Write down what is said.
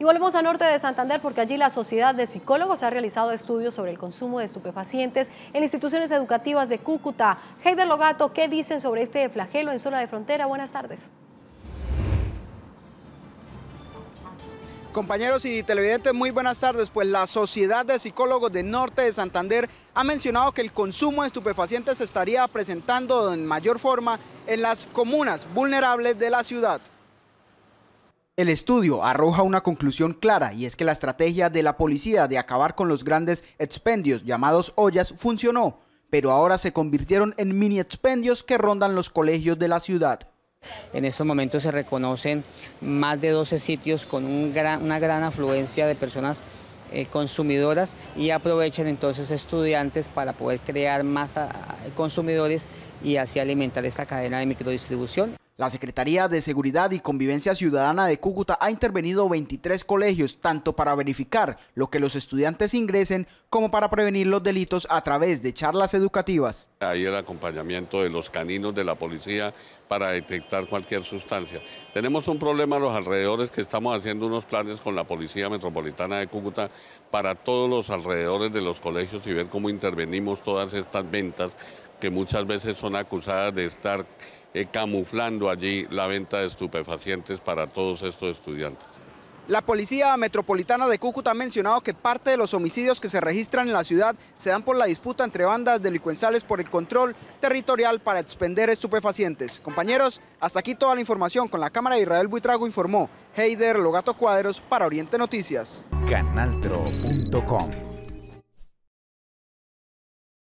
Y volvemos a norte de Santander porque allí la Sociedad de Psicólogos ha realizado estudios sobre el consumo de estupefacientes en instituciones educativas de Cúcuta. Heider Logato, ¿qué dicen sobre este flagelo en zona de frontera? Buenas tardes. Compañeros y televidentes, muy buenas tardes. Pues la Sociedad de Psicólogos de Norte de Santander ha mencionado que el consumo de estupefacientes se estaría presentando en mayor forma en las comunas vulnerables de la ciudad. El estudio arroja una conclusión clara y es que la estrategia de la policía de acabar con los grandes expendios llamados ollas funcionó, pero ahora se convirtieron en mini expendios que rondan los colegios de la ciudad. En estos momentos se reconocen más de 12 sitios con una gran afluencia de personas eh, consumidoras y aprovechan entonces estudiantes para poder crear más eh, consumidores y así alimentar esta cadena de microdistribución la Secretaría de Seguridad y Convivencia Ciudadana de Cúcuta ha intervenido 23 colegios, tanto para verificar lo que los estudiantes ingresen como para prevenir los delitos a través de charlas educativas. Hay el acompañamiento de los caninos de la policía para detectar cualquier sustancia. Tenemos un problema a los alrededores que estamos haciendo unos planes con la Policía Metropolitana de Cúcuta para todos los alrededores de los colegios y ver cómo intervenimos todas estas ventas que muchas veces son acusadas de estar eh, camuflando allí la venta de estupefacientes para todos estos estudiantes. La Policía Metropolitana de Cúcuta ha mencionado que parte de los homicidios que se registran en la ciudad se dan por la disputa entre bandas delincuenciales por el control territorial para expender estupefacientes. Compañeros, hasta aquí toda la información con la cámara de Israel Buitrago informó Heider Logato Cuadros para Oriente Noticias. Canaltro.com